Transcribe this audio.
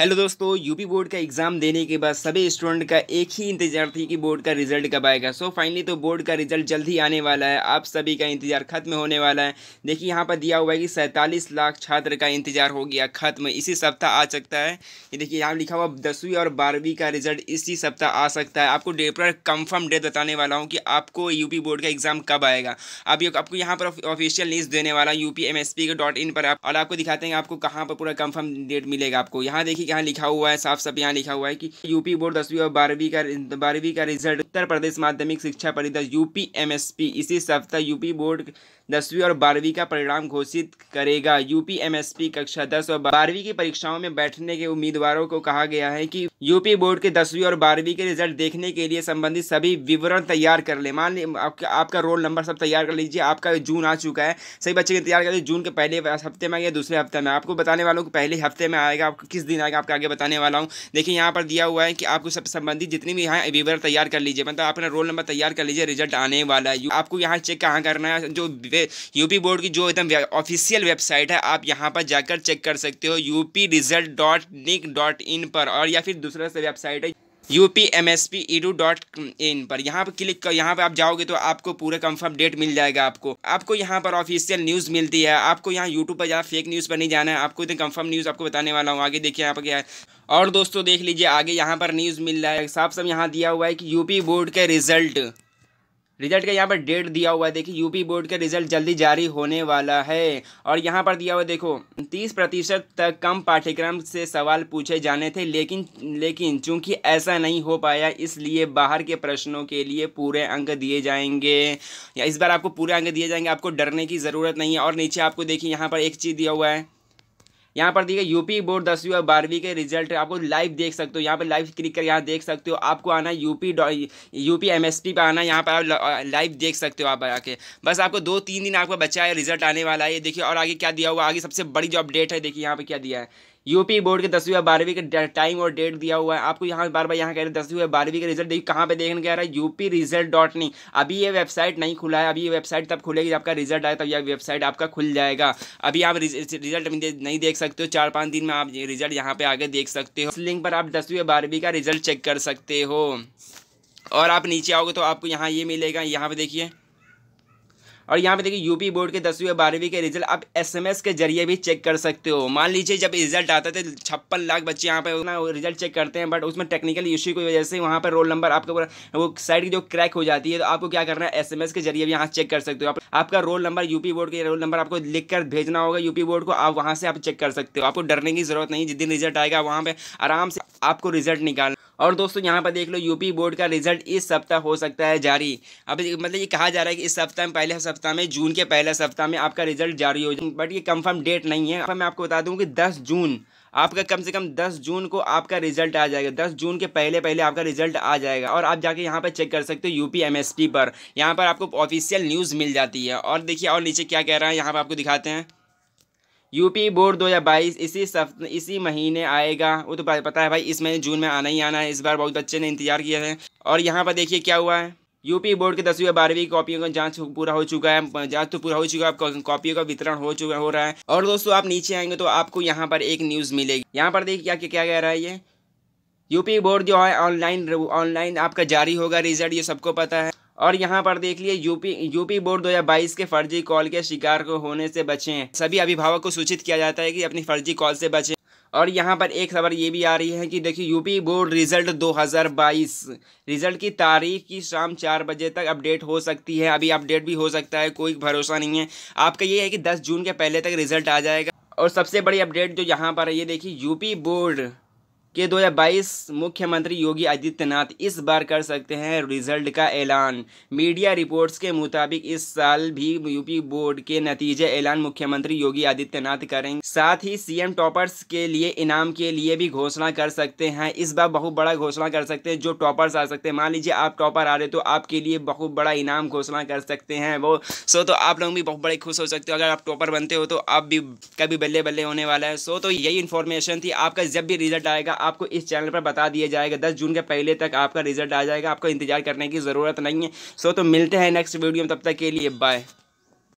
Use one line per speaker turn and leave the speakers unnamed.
hello दोस्तों UP board का exam देने के बाद सभी स्टूडेंट का एक ही इंतजार थी कि बोर्ड का रिजल्ट कब आएगा सो so, फाइनली तो बोर्ड का रिजल्ट जल्द ही आने वाला है आप सभी का इंतजार खत्म होने वाला है देखिए यहाँ पर दिया हुआ है कि सैंतालीस लाख छात्र का इंतजार हो गया खत्म इसी सप्ताह आ सकता है ये देखिए यहाँ लिखा हुआ दसवीं और बारहवीं का रिजल्ट इसी सप्ताह आ सकता है आपको डेट पर कन्फर्म डेट बताने वाला हूँ कि आपको यूपी बोर्ड का एग्ज़ाम कब आएगा आप आपको यहाँ पर ऑफिशियल लिस्ट देने वाला यू पी पर और आपको दिखाते हैं आपको कहाँ पर पूरा कन्फर्म डेट मिलेगा आपको यहाँ देखिए देखिए यहाँ लिखा हुआ है साफ साफ यहाँ लिखा हुआ है कि यूपी बोर्ड दसवीं और बारहवीं का बारहवीं का रिजल्ट उत्तर प्रदेश माध्यमिक शिक्षा परिषद यूपी एमएसपी इसी सप्ताह यूपी बोर्ड दसवीं और बारहवीं का परिणाम घोषित करेगा यूपी एमएसपी कक्षा दस और बारहवीं की परीक्षाओं में बैठने के उम्मीदवारों को कहा गया है कि यूपी बोर्ड के दसवीं और बारहवीं के रिजल्ट देखने के लिए संबंधित सभी विवरण तैयार कर ले मान ली आपका, आपका रोल नंबर सब तैयार कर लीजिए आपका जून आ चुका है सभी बच्चे तैयार कर लीजिए जून के पहले हफ्ते में या दूसरे हफ्ते में आपको बताने वालों को पहले हफ्ते में आएगा आपको किस दिन आएगा मैं आपको आगे बताने वाला हूँ देखिए यहाँ पर दिया हुआ है कि आपको सब संबंधित जितनी भी यहाँ विवर तैयार कर लीजिए मतलब आपने रोल नंबर तैयार कर लीजिए रिजल्ट आने वाला है आपको यहाँ चेक कहाँ करना है जो यूपी बोर्ड की जो एकदम ऑफिशियल वेबसाइट है आप यहाँ पर जाकर चेक कर सकते हो UP result dot nic dot in पर और या फिर दूसरा से वेबसाइट है U P M S P edu dot in पर यहाँ पर क्लिक कर यहाँ पर आप जाओगे तो आपको पूरे कंफर्म डेट मिल जाएगा आपको आपको यहाँ पर ऑफिशियल न्यूज़ मिलती है आपको यहाँ यूट्यूब पर ज़्यादा फेक न्यूज़ पर नहीं जाना है आपको इतने कंफर्म न्यूज़ आपको बताने वाला हूँ आगे देखिए यहाँ पर क्या है और दोस्तों देख लीजिए आगे यहाँ पर न्यूज़ मिल रहा है साफ साफ यहाँ दिया हुआ है कि यूपी बोर्ड के रिजल्ट रिजल्ट का यहाँ पर डेट दिया हुआ है देखिए यूपी बोर्ड का रिजल्ट जल्दी जारी होने वाला है और यहाँ पर दिया हुआ देखो तीस प्रतिशत तक कम पाठ्यक्रम से सवाल पूछे जाने थे लेकिन लेकिन चूंकि ऐसा नहीं हो पाया इसलिए बाहर के प्रश्नों के लिए पूरे अंक दिए जाएंगे या इस बार आपको पूरे अंक दिए जाएंगे आपको डरने की ज़रूरत नहीं है और नीचे आपको देखिए यहाँ पर एक चीज़ दिया हुआ है यहाँ पर देखिए यूपी बोर्ड दसवीं और बारहवीं के रिजल्ट आपको लाइव देख सकते हो यहाँ पर लाइव क्लिक कर यहाँ देख सकते हो आपको आना यूपी यूपी एमएसपी पे आना यहाँ पर आप लाइव देख सकते हो आप आके बस आपको दो तीन दिन आपका बच्चा है रिजल्ट आने वाला है ये देखिए और आगे क्या दिया हुआ आगे सबसे बड़ी जो अपडेट है देखिए यहाँ पर क्या दिया है यूपी बोर्ड के दसवीं और बारहवीं के टाइम और डेट दिया हुआ है आपको यहाँ बार बार यहाँ कह रहे हैं दसवीं और बारहवीं का रिजल्ट देखिए कहाँ पे देखने कह रहा है यूपी रिजल्ट डॉट नहीं अभी ये वेबसाइट नहीं खुला है अभी ये वेबसाइट तब खुलेगी जब आपका रिजल्ट आए तब यह वेबसाइट आपका खुल जाएगा अभी आप रिजल्ट नहीं देख सकते हो चार पाँच दिन में आप रिजल्ट यहाँ पर आगे देख सकते हो उस लिंक पर आप दसवीं और बारहवीं का रिजल्ट चेक कर सकते हो और आप नीचे आओगे तो आपको यहाँ ये मिलेगा यहाँ पर देखिए और यहाँ पे देखिए यूपी बोर्ड के दसवीं और बारहवीं के रिजल्ट आप एसएमएस के जरिए भी चेक कर सकते हो मान लीजिए जब रिजल्ट आता तो छप्पन लाख बच्चे यहाँ पर ना रिजल्ट चेक करते हैं बट उसमें टेक्निकल इश्यू की वजह से वहाँ पर रोल नंबर ऊपर वो साइड की जो क्रैक हो जाती है तो आपको क्या करना है एस के जरिए भी यहाँ चेक कर सकते हो आप, आपका रोल नंबर यूपी बोर्ड के रोल नंबर आपको लिख कर भेजना होगा यूपी बोर्ड को आप वहाँ से आप चेक कर सकते हो आपको डरने की जरूरत नहीं जिस दिन रिजल्ट आएगा वहाँ पर आराम से आपको रिजल्ट निकालना और दोस्तों यहाँ पर देख लो यूपी बोर्ड का रिजल्ट इस सप्ताह हो सकता है जारी अब मतलब ये कहा जा रहा है कि इस सप्ताह में पहले सप्ताह में जून के पहले सप्ताह में आपका रिजल्ट जारी हो जाए बट ये कंफर्म डेट नहीं है मैं आपको बता दूँ कि दस जून आपका कम से कम 10 जून को आपका रिजल्ट आ जाएगा 10 जून के पहले पहले आपका रिजल्ट आ जाएगा और आप जाके यहाँ पर चेक कर सकते हो यूपी एमएसपी पर यहाँ पर आपको ऑफिशियल न्यूज़ मिल जाती है और देखिए और नीचे क्या कह रहा है यहाँ पर आपको दिखाते हैं यूपी बोर्ड 2022 इसी सप्त इसी महीने आएगा वो तो पता है भाई इस महीने जून में आना ही आना है इस बार बहुत बच्चे ने इंतजार किया है और यहाँ पर देखिए क्या हुआ है यूपी बोर्ड के दसवीं और बारहवीं कॉपियों का जांच पूरा हो चुका है जांच तो पूरा हो चुका है कॉपियों का वितरण हो चुका हो रहा है और दोस्तों आप नीचे आएंगे तो आपको यहाँ पर एक न्यूज़ मिलेगी यहाँ पर देखिए क्या क्या कह रहा है ये यूपी बोर्ड जो है ऑनलाइन ऑनलाइन आपका जारी होगा रिजल्ट ये सबको पता है और यहाँ पर देख लिए यूपी यूपी बोर्ड 2022 के फर्जी कॉल के शिकार को होने से बचें सभी अभिभावक को सूचित किया जाता है कि अपनी फर्जी कॉल से बचें और यहाँ पर एक खबर ये भी आ रही है कि देखिए यूपी बोर्ड रिजल्ट 2022 रिजल्ट की तारीख की शाम चार बजे तक अपडेट हो सकती है अभी अपडेट भी हो सकता है कोई भरोसा नहीं है आपका ये है कि 10 जून के पहले तक रिजल्ट आ जाएगा और सबसे बड़ी अपडेट जो यहाँ पर है ये देखिए यूपी बोर्ड कि 2022 मुख्यमंत्री योगी आदित्यनाथ इस बार कर सकते हैं रिजल्ट का ऐलान मीडिया रिपोर्ट्स के मुताबिक इस साल भी यूपी बोर्ड के नतीजे ऐलान मुख्यमंत्री योगी आदित्यनाथ करेंगे साथ ही सीएम टॉपर्स के लिए इनाम के लिए भी घोषणा कर सकते हैं इस बार बहुत बड़ा घोषणा कर सकते हैं जो टॉपर्स आ सकते हैं मान लीजिए आप टॉपर आ रहे तो आपके लिए बहुत बड़ा इनाम घोषणा कर सकते हैं वो सो तो आप लोग भी बहुत बड़े खुश हो सकते हो अगर आप टॉपर बनते हो तो आप भी कभी बल्ले बल्ले होने वाला है सो तो यही इन्फॉर्मेशन थी आपका जब भी रिजल्ट आएगा आपको इस चैनल पर बता दिया जाएगा दस जून के पहले तक आपका रिजल्ट आ जाएगा आपको इंतजार करने की ज़रूरत नहीं है सो तो मिलते हैं नेक्स्ट वीडियो में तब तक के लिए बाय